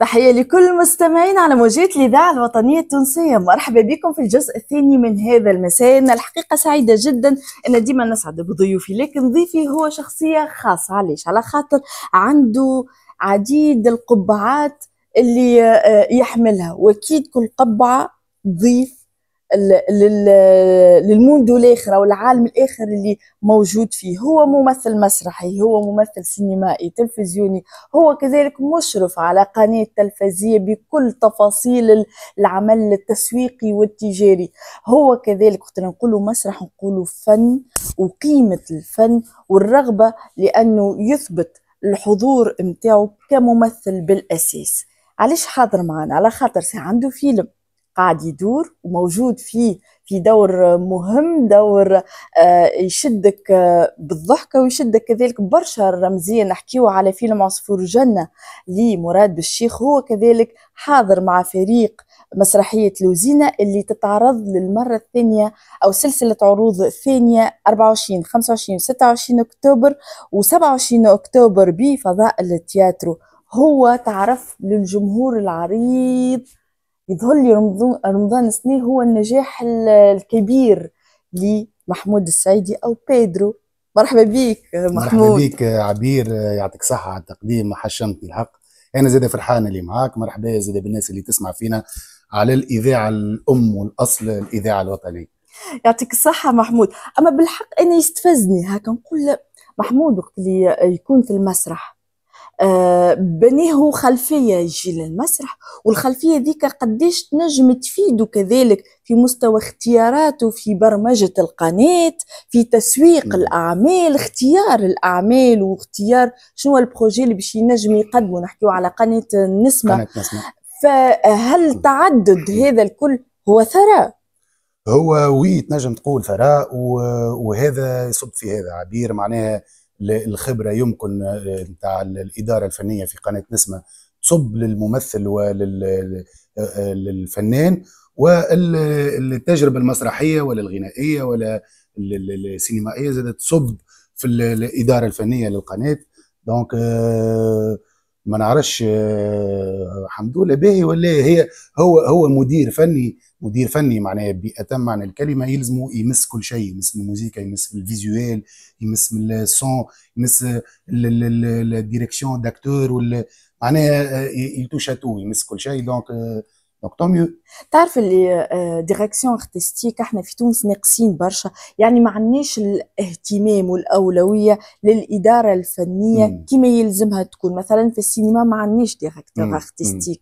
تحية لكل المستمعين على موجات الإذاعة الوطنية التونسية مرحبا بكم في الجزء الثاني من هذا المساء أنا الحقيقة سعيدة جدا أن ديما نسعد بضيوفي لكن ضيفي هو شخصية خاصة علاش على خاطر عنده عديد القبعات اللي آه، يحملها وأكيد كل قبعة ضيف للموند الاخر او العالم الاخر اللي موجود فيه هو ممثل مسرحي هو ممثل سينمائي تلفزيوني هو كذلك مشرف على قناه تلفزية بكل تفاصيل العمل التسويقي والتجاري هو كذلك وقت نقولوا مسرح نقولوا فن وقيمه الفن والرغبه لانه يثبت الحضور نتاعو كممثل بالاساس علاش حاضر معنا على خاطر سي عنده فيلم قاعد يدور وموجود فيه في دور مهم دور آه، يشدك آه، بالضحكه ويشدك كذلك برشا الرمزيه نحكيو على فيلم عصفور الجنه لمراد بالشيخ هو كذلك حاضر مع فريق مسرحية لوزينة اللي تتعرض للمرة الثانية أو سلسلة عروض ثانية 24 25 26 أكتوبر و27 أكتوبر بفضاء التياترو هو تعرف للجمهور العريض يظهر لي رمضان سنين هو النجاح الكبير لمحمود السعيدي او بيدرو مرحبا بيك محمود مرحبا بيك عبير يعطيك صحة على التقديم حشمتني الحق انا زاد فرحان اللي معاك مرحبا زاد بالناس اللي تسمع فينا على الاذاعه الام والاصل الاذاعه الوطنيه يعطيك الصحه محمود اما بالحق انا يستفزني هكا نقول محمود وقت اللي يكون في المسرح آه، بنيه خلفيه يجي للمسرح والخلفيه ذيك قديش تنجم تفيده كذلك في مستوى اختياراته في برمجه القناه في تسويق الاعمال اختيار الاعمال واختيار شنو البروجي اللي باش ينجم يقدمه نحكيو على قناه النسمه قناه فهل تعدد هذا الكل هو ثراء هو وي تنجم تقول ثراء وهذا يصب في هذا عبير معناها للخبره يمكن نتاع آه، الاداره الفنيه في قناه نسمه تصب للممثل وللفنان آه، آه، والتجربه المسرحيه ولا الغنائيه ولا السينمائيه زادت تصب في الاداره الفنيه للقناه دونك ما نعرفش آه، حمدوله باهي ولا إيه؟ هي هو هو مدير فني مدير فني معناه باتم معنى الكلمه يلزمه يمس كل شيء يمس الموسيقى يمس الفيزيوال يمس من السون يمس الديريكسيون داكتور معناها آه، يتوشاتو يمس كل شيء دونك دونك تو ميو تعرف اللي ديريكسيون آه، ارتستيك احنا في تونس ناقصين برشا يعني ما عندناش الاهتمام والاولويه للاداره الفنيه كما يلزمها تكون مثلا في السينما ما عندناش ديريكتور ارتستيك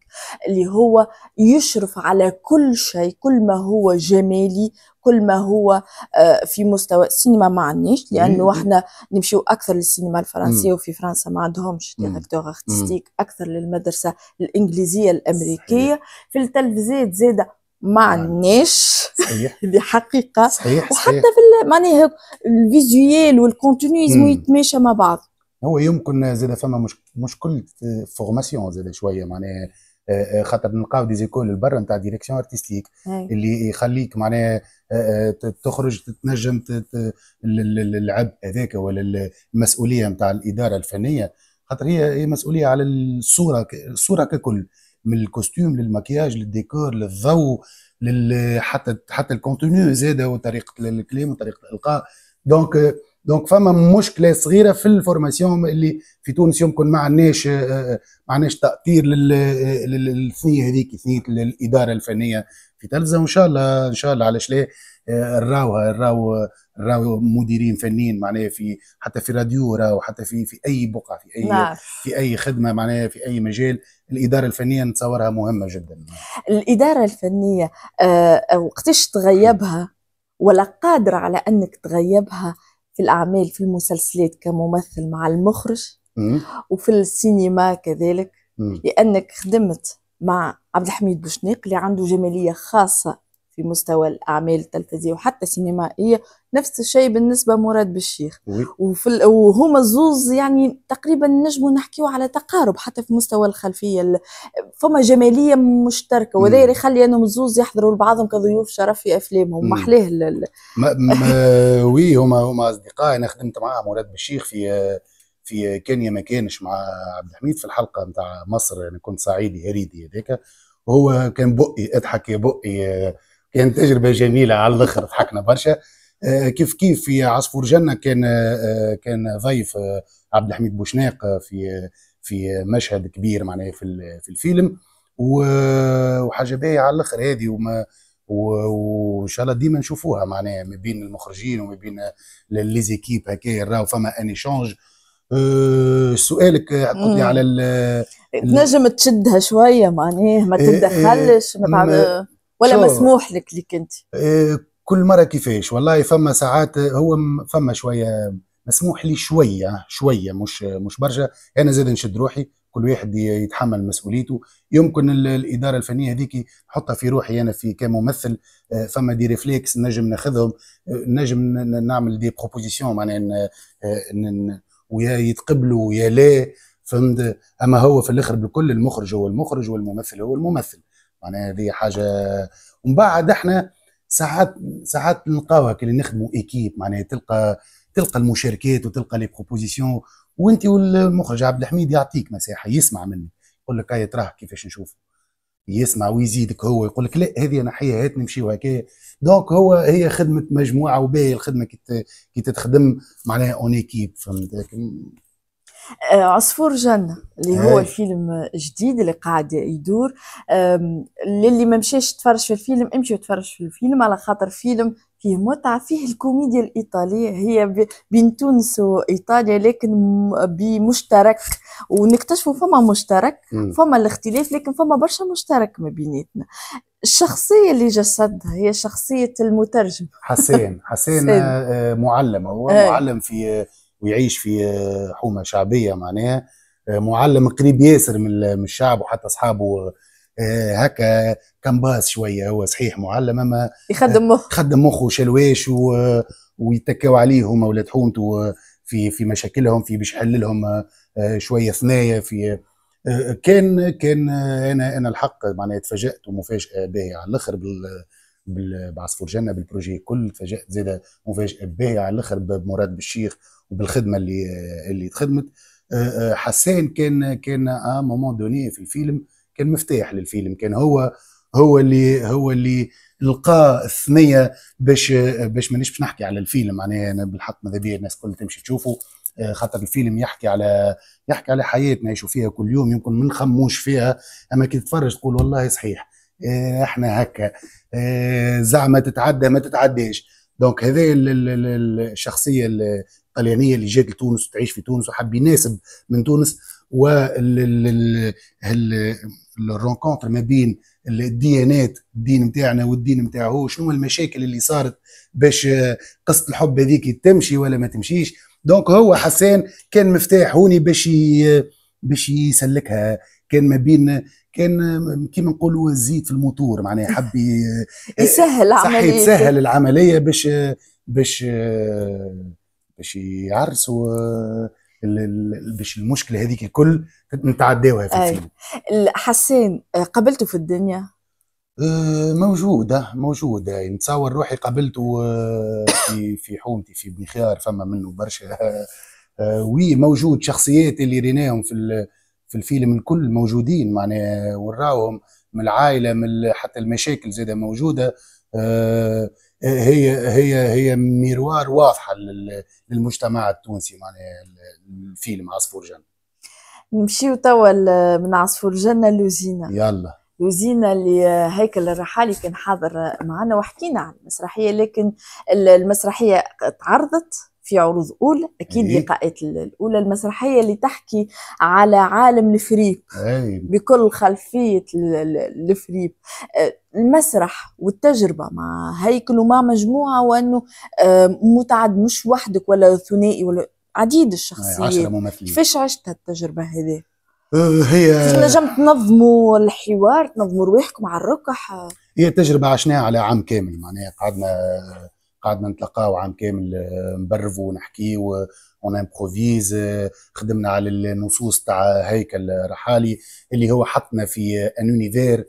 اللي هو يشرف على كل شيء كل ما هو جمالي كل ما هو آه، في مستوى السينما ما عندناش لانه احنا نمشيو اكثر للسينما الفرنسيه وفي فرنسا ما عندهمش ديريكتور ارتستيك اكثر للمدرسه الانجليزيه الامريكيه في التلفزيون زاده ما نعم. عندناش هذه حقيقه صحيح وحتى في معناها الفيزيوال والكونتوني يتماشى مع بعض هو يمكن زاده فما مش مشكل فورماسيون زاده شويه معناها آه، آه، خاطر نلقاو دي زيكول البر نتاع ديريكسيون ارتستيك اللي يخليك معناها آه، تخرج تتنجم العبء هذاك ولا المسؤوليه نتاع الاداره الفنيه خاطر هي هي مسؤوليه على الصوره الصوره ككل من الكوستيم للمكياج للديكور للضوء حتى حتى الكونتوني زاده وطريقه الكلام وطريقه الالقاء دونك دونك فما مشكله صغيره في الفورماسيون اللي في تونس يمكن ما عندناش آه، ما عندناش تاطير للثنيه هذيك ثنيه الاداره الفنيه في تلزا وان شاء الله ان شاء الله علاش لا الراو آه، نراو راو مديرين فنيين معناها في حتى في راديو راو حتى في في اي بقعه في اي نعم. في اي خدمه معناها في اي مجال الاداره الفنيه نتصورها مهمه جدا الاداره الفنيه آه، وقتاش تغيبها ولا قادره على انك تغيبها في الاعمال في المسلسلات كممثل مع المخرج وفي السينما كذلك لانك خدمت مع عبد الحميد بوشنيق اللي عنده جماليه خاصه في مستوى الاعمال التلفزيونيه وحتى السينمائيه نفس الشيء بالنسبه مراد بالشيخ وفي وهما الزوز يعني تقريبا نجموا نحكيوا على تقارب حتى في مستوى الخلفيه فما جماليه مشتركه وهذا اللي يخلي انهم الزوز يحضروا لبعضهم كضيوف شرف في افلامهم ما لل... وي هما هما اصدقاء انا خدمت مع مراد بالشيخ في في كينيا ما كانش مع عبد الحميد في الحلقه نتاع مصر انا يعني كنت صعيدي هريدي هذاك هو كان بقي اضحك يا بقي كانت تجربه جميله على الاخر ضحكنا برشا آه، كيف كيف في عصفور جنه كان آه، كان ضيف آه، عبد الحميد بوشناق في في مشهد كبير معناه في في الفيلم وحاجه باهيه على الاخر هذه وما وان شاء الله ديما نشوفوها معناها ما بين المخرجين وما بين ليزيكيب هكايا راهو فما ان شونج أه سؤالك لي على تنجم تشدها شويه معناه ما تدخلش ما ولا مسموح لك لك انت إيه، كل مره كيفاش والله فما ساعات هو فما شويه مسموح لي شويه شويه مش مش برشا انا زاد نشد روحي كل واحد يتحمل مسؤوليته يمكن الاداره الفنيه هذيك نحطها في روحي انا في كممثل إيه، فما دي ريفليكس نجم ناخذهم إيه، نجم نعمل دي بروبوزيسيون معناها ويا يتقبلوا ويا لا فهمت اما هو في الاخر بالكل المخرج هو المخرج والممثل هو الممثل معناها هذه حاجه ومن بعد احنا ساعات ساعات نلقاوها كي نخدموا ايكيب معناها تلقى تلقى المشاركات وتلقى لي بروبوزيسيون وانت والمخرج عبد الحميد يعطيك مساحه يسمع منك يقول لك هاي تراه كيفاش نشوف يسمع ويزيدك هو يقول لك لا هذه انا حيه هات نمشيو هكايا دونك هو هي خدمه مجموعه وباهي الخدمه كي تتخدم معناها اون ايكيب فهمت آه، عصفور جنة اللي هو الفيلم إيه. جديد اللي قاعد يدور للي ما مشاش تفرج في الفيلم امشي وتفرج في الفيلم على خاطر فيلم فيه متعة فيه الكوميديا الإيطالية هي بين تونس وإيطاليا لكن بمشترك ونكتشفوا فما مشترك فما الاختلاف لكن فما برشا مشترك ما بيناتنا الشخصية اللي جسدها هي شخصية المترجم حسين حسين آه، معلم هو إيه. معلم في ويعيش في آه، حومه شعبيه معناها آه، معلم قريب ياسر من الشعب وحتى اصحابه آه، هكا كمباس شويه هو صحيح معلم اما يخدم مخ يخدم مخه شلواش ويتكاو عليه هما حومته في في مشاكلهم في باش يحل لهم شويه ثنايا في كان كان انا انا الحق معناها تفاجات ومفاجاه باهيه على الاخر بال بعصفور جنه بالبروجي كل تفاجات زاده مفاجاه باهيه على الاخر بمراد بالشيخ وبالخدمه اللي اللي تخدمت آه، آه، حسان كان كان ا آه، مومون دوني في الفيلم كان مفتاح للفيلم كان هو هو اللي هو اللي لقى الثنيه باش باش مانيش باش نحكي على الفيلم معناها انا بالحق ماذا بيا الناس الكل تمشي تشوفه خاطر الفيلم يحكي على يحكي على حياتنا نعيشوا فيها كل يوم يمكن ما نخموش فيها اما كي تتفرج تقول والله صحيح احنا هكا زعما تتعدى ما تتعداش دونك هذا الشخصيه الطليانيه اللي جات لتونس وتعيش في تونس وحب يناسب من تونس و الرونكونتر ما بين الديانات الدين نتاعنا والدين نتاعه شنو المشاكل اللي صارت باش آه، قصه الحب هذيك تمشي ولا ما تمشيش دونك هو حسان كان مفتاح هوني باش باش يسلكها كان ما بين كان كيما نقولوا الزيت في الموتور معناها حب يسهل العمليه يسهل العمليه باش باش آه، باش يعرسوا باش المشكله هذيك الكل نتعداوها في الفيلم حسين قابلته في الدنيا أه، موجودة موجودة نتصور روحي قابلته أه، في في حومتي في بني خيار فما منه برشا أه، وي موجود شخصيات اللي ريناهم في في الفيلم الكل موجودين معناها وراهم من العائلة من حتى المشاكل زادة موجودة هي هي هي ميروار واضحه للمجتمع التونسي معناها الفيلم عصفور جنه نمشيو توا من عصفور جنه لوزينه يلا لوزينة اللي هيكل الرحالي كان حاضر معنا وحكينا عن المسرحية لكن المسرحية تعرضت في عروض أولى أكيد أيه. لقاءات الأولى المسرحية اللي تحكي على عالم الفريب أيه. بكل خلفية الفريب آه، المسرح والتجربة مع هيكل ومع مجموعة وأنه آه، متعد مش وحدك ولا ثنائي ولا عديد الشخصيات كيفاش عشت هالتجربة هذه؟ آه، هي نجم تنظموا الحوار تنظموا رواحكم على الركح هي تجربة عشناها على عام كامل معناها قعدنا قعدنا نتلقاو عام كامل آه، نبرفو ونحكيو اون آه، امبروفيز آه، خدمنا على النصوص تاع هيكل رحالي اللي هو حطنا في ان اونيفير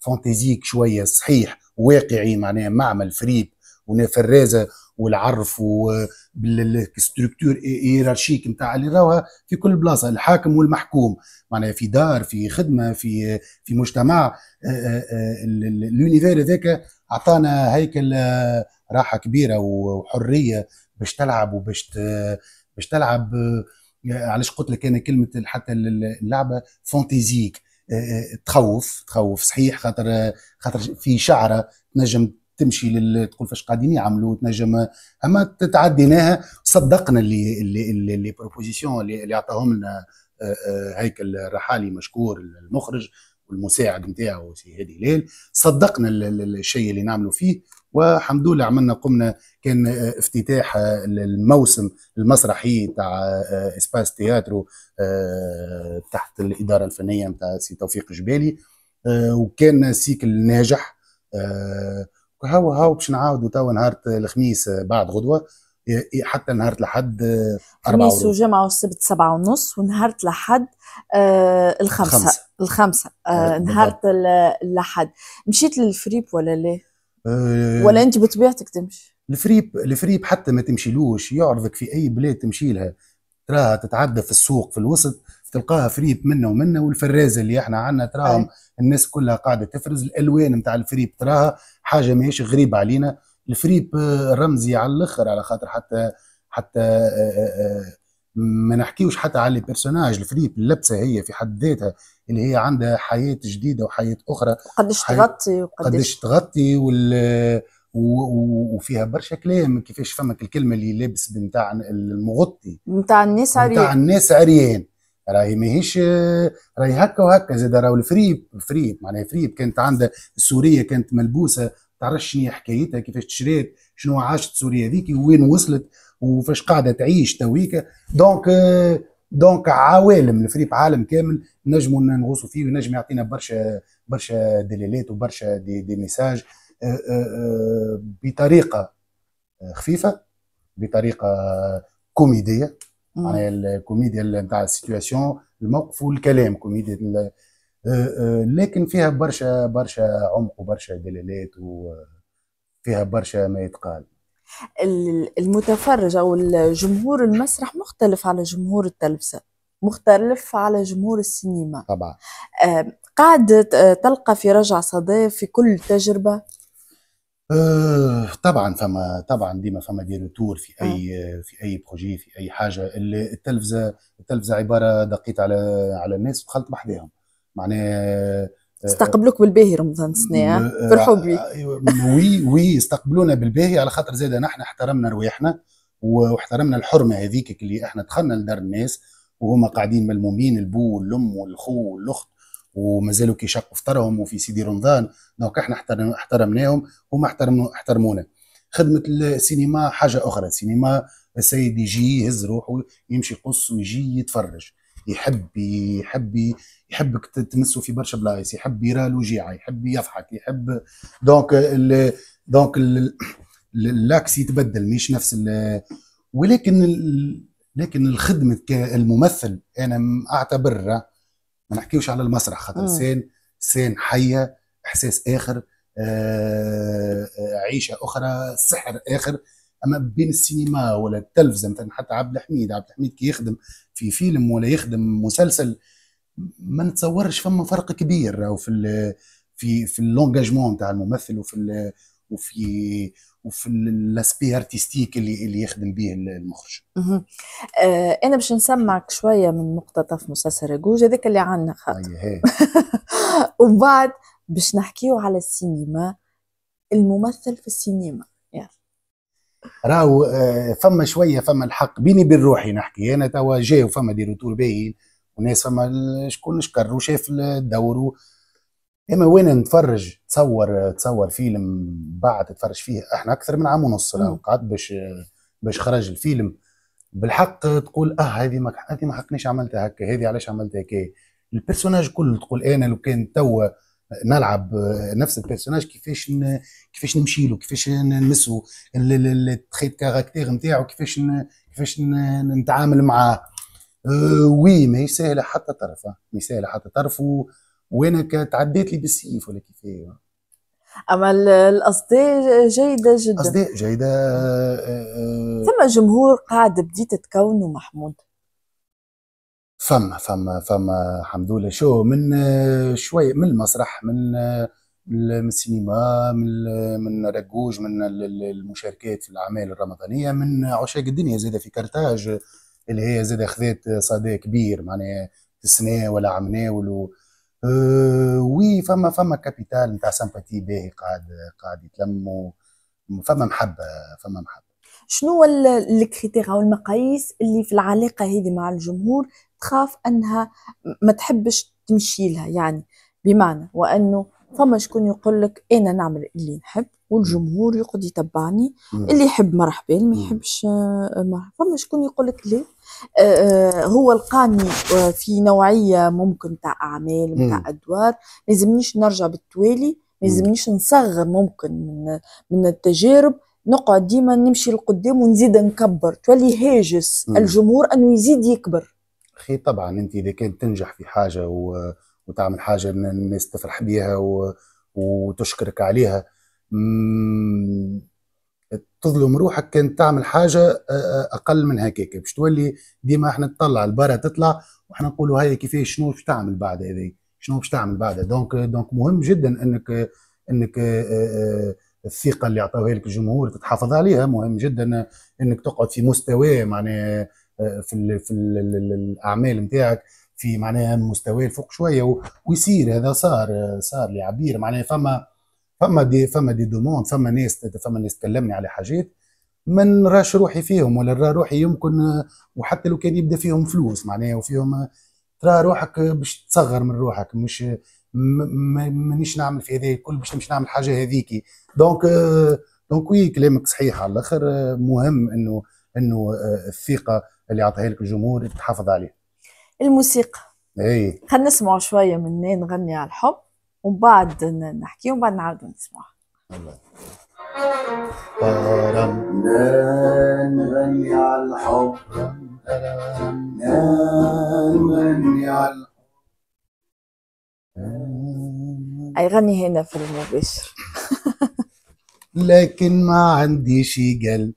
فانتزيك شويه صحيح واقعي معناها معمل فريب ونفرازه والعرف وبالستركتور ايرارشيك نتاع اللي راوها في كل بلاصه الحاكم والمحكوم معناها في دار في خدمه في في مجتمع اليونيفير هذاك اعطانا هيكل آه، راحه كبيره وحريه باش تلعب وباش باش تلعب آه، علاش قلت لك انا كلمه حتى اللعبه فانتيزيك آه، تخوف تخوف صحيح خاطر خاطر في شعره تنجم تمشي لل... تقول فاش قاعدين يعملوا تنجم اما تعديناها صدقنا اللي اللي اللي, اللي بروبوزيسيون اللي, اللي عطاهم لنا هيكل الرحالي مشكور المخرج والمساعد نتاعو سي هادي ليل صدقنا الشيء اللي نعملوا فيه والحمد لله عملنا قمنا كان افتتاح الموسم المسرحي تاع آه، اسباس تياترو آه، تحت الاداره الفنيه نتاع سي توفيق جبالي آه، وكان سيكل ناجح هاو هاو باش نعاودوا توا نهار الخميس بعد غدوه حتى نهار الاحد أربعة الخميس وجمعة والسبت سبعة ونص ونهار الاحد الخمسة الخمسة آه نهار الأحد مشيت للفريب ولا لا؟ آه ولا أنت بطبيعتك تمشي؟ الفريب الفريب حتى ما تمشيلوش يعرضك في أي بلاد تمشي لها تراها تتعدى في السوق في الوسط تلقاها فريب منا ومنا والفرازه اللي احنا عندنا تراهم الناس كلها قاعده تفرز الالوان نتاع الفريب تراها حاجه ماهيش غريبه علينا الفريب آه، رمزي على الاخر على خاطر حتى حتى آه، آه، ما نحكيوش حتى على لي بيرسوناج الفريب اللبسه هي في حد ذاتها ان هي عندها حياه جديده وحياه اخرى قدش حي... تغطي وقديش تغطي وال وفيها برشا كلام كيفاش فمك الكلمه اللي لابس بنتاع المغطي نتاع الناس عريان نتاع الناس عريان راهي ماهيش راهي هكا وهكا زاد راهو الفريب الفريب معناها فريب كانت عندها السوريه كانت ملبوسه تعرفش شنو حكايتها كيفاش تشريت شنو عاشت سوريا هذيك وين وصلت وفاش قاعده تعيش تويكا دونك دونك عوالم الفريق عالم كامل نجموا نغوصوا فيه وينجم يعطينا برشا برشا دلالات وبرشا دي, دي ميساج أه، أه، أه، بطريقه خفيفه بطريقه كوميديه معناها الكوميديا نتاع السيتياسيون الموقف والكلام كوميديا لكن فيها برشا برشا عمق وبرشا دلالات وفيها برشا ما يتقال المتفرج او الجمهور المسرح مختلف على جمهور التلفزه مختلف على جمهور السينما طبعا قاعد تلقى في رجع صدى في كل تجربه آه، طبعا فما طبعا ديما فما دي روتور في اي آه. في اي بروجي في اي حاجه التلفزه التلفزه عباره دقيت على على الناس ودخلت بحذاهم معناها استقبلوك بالباهي رمضان سنة فرحوا بيك آه، آه، وي وي استقبلونا بالباهي على خاطر زاد نحن احترمنا رواحنا واحترمنا الحرمة هذيك اللي احنا دخلنا لدار الناس وهما قاعدين ملمومين البو والام والخو والاخت ومازالوا كيشقوا فطرهم وفي سيدي رمضان دونك احنا احترمناهم هما احترموا احترمونا خدمه السينما حاجه اخرى السينما السيد يجي يهز روحه يمشي يقص ويجي يتفرج يحب يحب يحبك تمسه في برشا بلايص يحب يرى له جيعه يحب يضحك يحب دونك ال دونك اللاكس يتبدل مش نفس ال ولكن ال لكن الخدمه كالممثل انا اعتبر ما نحكيوش على المسرح خاطر سين سين حيه احساس اخر آه, آه، عيشه اخرى سحر اخر اما بين السينما ولا التلفزه مثلا حتى عبد الحميد عبد الحميد كي يخدم في فيلم ولا يخدم مسلسل ما نتصورش فما فرق كبير او في في في اللونجاجمون تاع الممثل وفي وفي وفي الاسبي ارتستيك اللي اللي يخدم به المخرج. آه انا باش نسمعك شويه من مقتطف مسلسل رجوج هذاك اللي عندنا خاطر. أيوة، ومن بعد باش نحكيو على السينما الممثل في السينما. راهو آه، فما شويه فما الحق بيني بين روحي نحكي انا توا جاي وفما دي روتور باهيين وناس فما شكون شكر وشاف الدور اما وانا نتفرج تصور تصور فيلم بعد تفرج فيه احنا اكثر من عام ونص قعدت باش باش خرج الفيلم بالحق تقول اه هذه ما هذه ما حقنيش عملتها هكا هذه علاش عملتها هكا البيرسوناج كله تقول انا لو كان توا نلعب آه، نفس البيرسوناج كيفاش كيفاش نمشي له كيفاش نلمسه التريت كاركتير نتاعو كيفاش كيفاش نتعامل معاه أه وي ما يسهل حتى طرف آه، ما يسهل حتى طرف وانا تعديت لي بالسيف ولا كيف اما الاصداء جيده جدا اصداء جيده آه، ثم جمهور قاعد بديت تكونه محمود فما فما فما الحمد لله شو من شويه من المسرح من من السينما من من رجوج من المشاركات في الاعمال الرمضانيه من عشاق الدنيا زاده في كرتاج اللي هي زاده خذات صدى كبير معناها السنه ولا عمناول و... أه وي فما فما كابيتال نتاع سامباتي باهي قاعد قاعد يتلم فما محبه فما محبه شنو هو الكريتير المقاييس اللي في العلاقه هذه مع الجمهور تخاف انها ما تحبش تمشي لها يعني بمعنى وانه فما شكون يقول لك انا نعمل اللي نحب والجمهور يقعد يتبعني اللي يحب مرحبا ما يحبش آه، مرحبا فما شكون يقول لك لا آه، آه، هو لقاني في نوعيه ممكن تاع اعمال تاع ادوار يلزمنيش نرجع بالتوالي يلزمنيش نصغر ممكن من من التجارب نقعد ديما نمشي لقدام ونزيد نكبر تولي هاجس مم. الجمهور انه يزيد يكبر اخي طبعا انت اذا كنت تنجح في حاجه و... وتعمل حاجه الناس تفرح بيها و... وتشكرك عليها مم... تظلم روحك كان تعمل حاجه آه، آه، اقل من هكاك باش تولي ديما احنا نطلع البرا تطلع واحنا نقولوا هيا كيفاش شنو باش تعمل بعد هذه شنو باش تعمل بعد دونك دونك مهم جدا انك انك آآ آه، آآ الثقه اللي عطاوها لك الجمهور تتحافظ عليها مهم جدا انك تقعد في مستوى معناها آه، في الـ في الـ الاعمال نتاعك في معناها مستوى فوق شويه ويصير هذا صار آه، صار لعبير معناها فما فما دي فما دي دوموند فما ناس فما ناس تكلمني على حاجات ما نراش روحي فيهم ولا نرى روحي يمكن آه، وحتى لو كان يبدا فيهم فلوس معناها وفيهم ترى روحك باش تصغر من روحك مش مانيش نعمل في هذا الكل باش نمشي نعمل حاجه هذيك دونك دونك وي كلامك صحيح على الاخر آه، مهم انه انه آه، الثقه اللي عطاها لك الجمهور تحافظ عليها الموسيقى اي خلينا نسمعوا شويه من نغني على الحب ومن بعد نحكي ومن بعد نعاودوا نسمعوا طرم آه، نغني على الحب نغني على الحب هيغني هنا في المباشر لكن ما عنديش قلب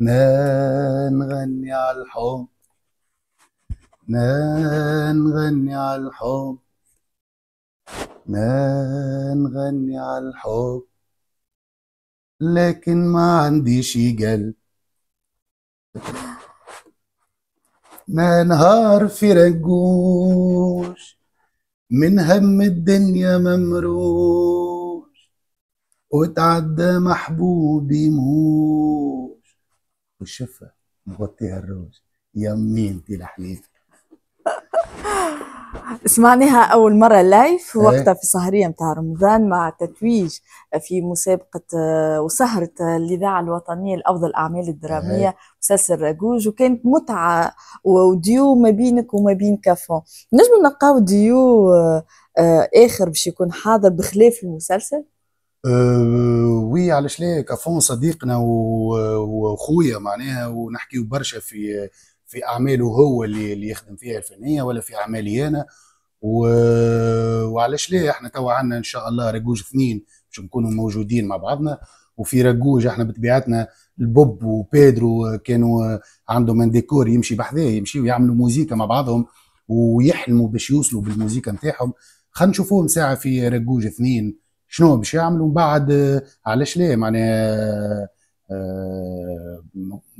نغني على الحب نغني على الحب نغني على الحب لكن ما عنديش قلب نهار في رجوش من هم الدنيا ممروش وتعدى محبوب موش والشفة مغطيها الروج يمين دي الحليفة سمعناها اول مره لايف وقتها في سهريه نتاع رمضان مع تتويج في مسابقه آه، وسهره آه، الاذاعه الوطنيه لافضل الاعمال الدراميه إيه. مسلسل راجوج وكانت متعه وديو ما بينك وما بين كافون نجم نلقاو ديو آه، اخر باش يكون حاضر بخلاف المسلسل أه وي علاش لا كافون صديقنا وخويا معناها ونحكيو برشا في في اعماله هو اللي اللي يخدم فيها الفنيه ولا في اعمالي انا و... وعلاش ليه احنا توا عندنا ان شاء الله رجوج اثنين باش نكونوا موجودين مع بعضنا وفي رجوج احنا بطبيعتنا البوب وبيدرو كانوا عندهم ان ديكور يمشي بحذاه يمشيوا يعملوا موزيكا مع بعضهم ويحلموا باش يوصلوا بالموزيكا نتاعهم خلينا نشوفوهم ساعه في رجوج اثنين شنو باش يعملوا بعد علاش ليه معناها آه،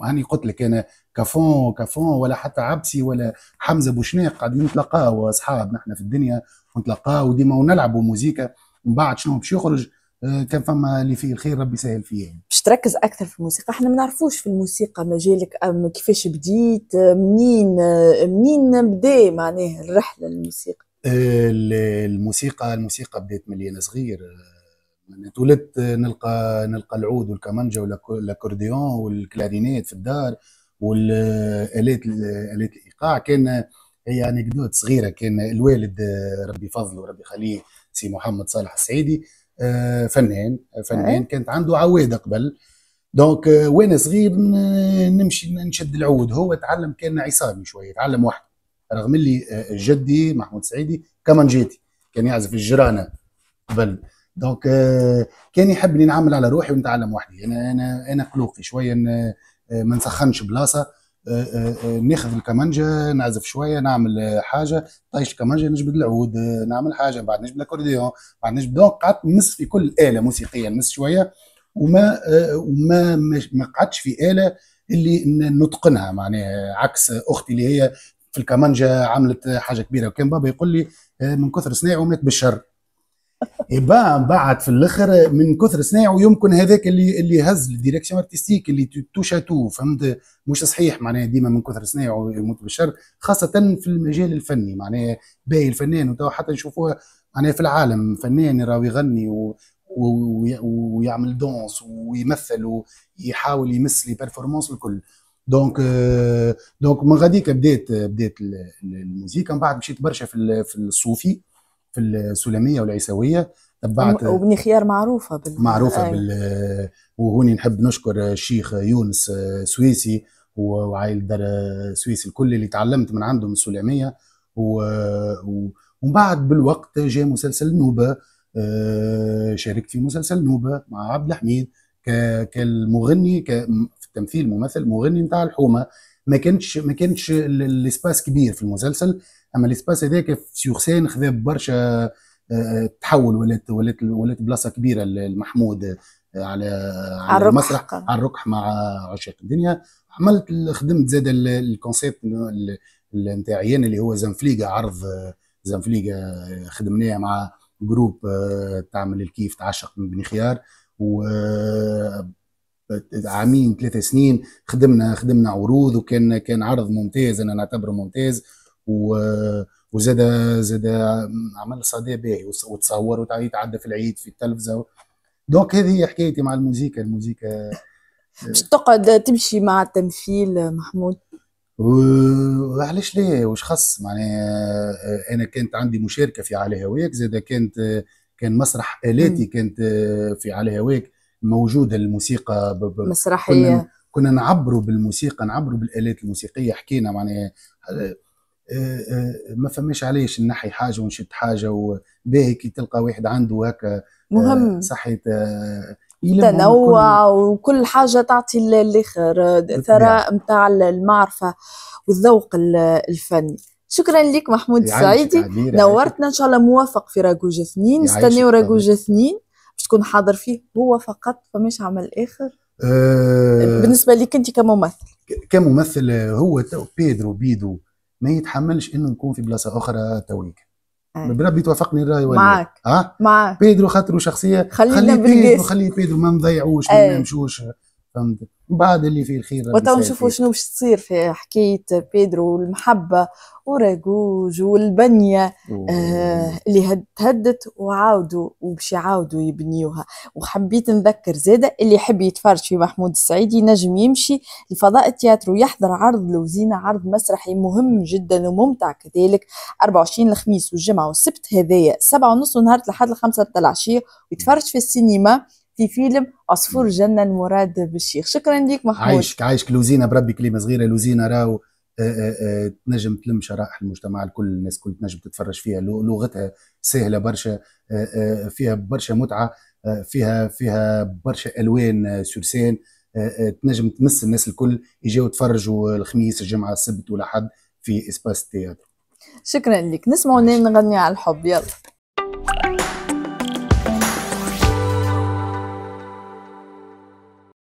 هاني قلت لك انا كافون كافون ولا حتى عبسي ولا حمزه بوشناق قاعدين نتلاقاو اصحاب نحن في الدنيا ونتلاقاو ديما ونلعبوا مزيكا من بعد شنو باش يخرج آه، كان فما اللي فيه الخير ربي يسهل فيه يعني. باش تركز اكثر في الموسيقى احنا ما نعرفوش في الموسيقى مجالك أم آه، كيفاش بديت آه، منين منين بدا معناه الرحله الموسيقى الموسيقى الموسيقى بدات ملي انا صغير تولدت نلقى نلقى العود والكمانجه والاكورديون والكلارينات في الدار والالات الات الايقاع كان هي انكدوت صغيره كان الوالد ربي فضله ربي يخليه سي محمد صالح السعيدي آه، فنان فنان كانت عنده عواده قبل دونك آه، وانا صغير نمشي نشد العود هو تعلم كان عصامي شويه تعلم واحد رغم اللي آه، جدي محمود سعيدي كمان جيتي كان يعزف الجرانه قبل دونك كان يحبني نعمل على روحي ونتعلم وحدي انا انا انا قلوقي شويه آه، ما نسخنش بلاصه آه، آه، ناخذ الكمانجه نعزف شويه نعمل حاجه طيش الكمانجه نجبد العود نعمل حاجه بعد نجبد الاكورديون بعد نجبد دونك قعدت نمس في كل اله موسيقيه نمس شويه وما وما ما قعدتش في اله اللي نتقنها معناها عكس اختي اللي هي في الكمانجه عملت حاجه كبيره وكان بابا يقول لي من كثر صناعه ومات بالشر ايبا بعد في الاخر من كثر صناعه ويمكن هذاك اللي اللي هز الديريكسيون ارتستيك اللي توشاتو فهمت مش صحيح معناها ديما من كثر صناعه يموت بالشر خاصه في المجال الفني معناها باهي الفنان وتو حتى نشوفوها معناها في العالم فنان راهو يغني و ويعمل دونس ويمثل ويحاول يمس لي بيرفورمانس الكل دونك آه، دونك من غاديك بديت بديت الموسيقى من بعد مشيت برشا في الصوفي في السلميه والعيسويه تبعت وابن خيار معروفه بال... معروفه أيوة. بال وهوني نحب نشكر الشيخ يونس آه، سويسي وعائله آه، دار سويسي الكل اللي تعلمت من عندهم السلميه و... و... ومن بعد بالوقت جاء مسلسل نوبه آه، شاركت في مسلسل نوبه مع عبد الحميد ك... كالمغني ك... في التمثيل ممثل مغني نتاع الحومه ما كانش ما كانش الاسباس كبير في المسلسل اما الاسباس هذاك سيغ سين خذا برشا آه، آه، تحول ولات ولات ولات بلاصه كبيره المحمود آه، على على المسرح على الركح مع عشاق الدنيا عملت خدمت زاد الكونسيبت نتاعي انا اللي هو زنفليقه عرض زنفليقه خدمناه مع جروب تعمل الكيف تعشق من بني خيار و عامين ثلاثة سنين خدمنا خدمنا عروض وكان كان عرض ممتاز انا نعتبره ممتاز وزاد زاد عمل صدى باهي وتصور وتعدى في العيد في التلفزه دونك هذه هي حكايتي مع الموزيكا الموزيكا باش تقعد تمشي مع التمثيل محمود وعلاش لا واش خص معناها آه، انا كانت عندي مشاركه في على هواك زاد كانت كان مسرح الاتي كانت آه، في على هواك موجوده الموسيقى مسرحيه كنا, كنا نعبروا بالموسيقى نعبروا بالالات الموسيقيه حكينا معناها آه، ما فماش علاش نحي حاجه ونشد حاجه وباهي كي تلقى واحد عنده هكا مهم آه، صحيت آه، تنوع وكل حاجه تعطي الاخر آه، ثراء نتاع المعرفه والذوق الفني شكرا لك محمود السعيدي نورتنا ان شاء الله موافق في راجوج اثنين نستناو راجوج اثنين باش تكون حاضر فيه هو فقط فماش عمل اخر أه بالنسبه لك انت كممثل كممثل هو بيدرو بيدو ما يتحملش انه نكون في بلاصه اخرى تويك بربي توافقني الراي ولا معك اه معك بيدرو خاطر شخصيه خلينا خلي بيدرو خلي بيدرو ما نضيعوش ما نمشوش فهمت من بعد اللي فيه الخير وتو نشوفوا شنو باش تصير في حكايه بيدرو والمحبه وراجوج والبنيه آه اللي تهدت وعاودوا وباش يعاودوا يبنيوها وحبيت نذكر زاده اللي يحب يتفرج في محمود السعيدي ينجم يمشي لفضاء التياترو يحضر عرض لوزينه عرض مسرحي مهم جدا وممتع كذلك 24 الخميس والجمعه والسبت هذايا 7 ونص نهار لحد الخمسة تاع العشيه ويتفرج في السينما في فيلم عصفور جنة المراد بالشيخ شكرا ليك محمود عايشك عايشك لوزينة بربي كلمة صغيرة لوزينة راو آه، آه، آه، تنجم تلم شرائح المجتمع الكل الناس الكل تنجم تتفرج فيها لغتها سهلة برشا فيها برشا متعة فيها فيها برشا ألوان سرسان تنجم تمس الناس الكل يجيو يتفرجوا الخميس الجمعة السبت والأحد في إسباس تياتر شكرا لك نسمعوا نغني على الحب يلا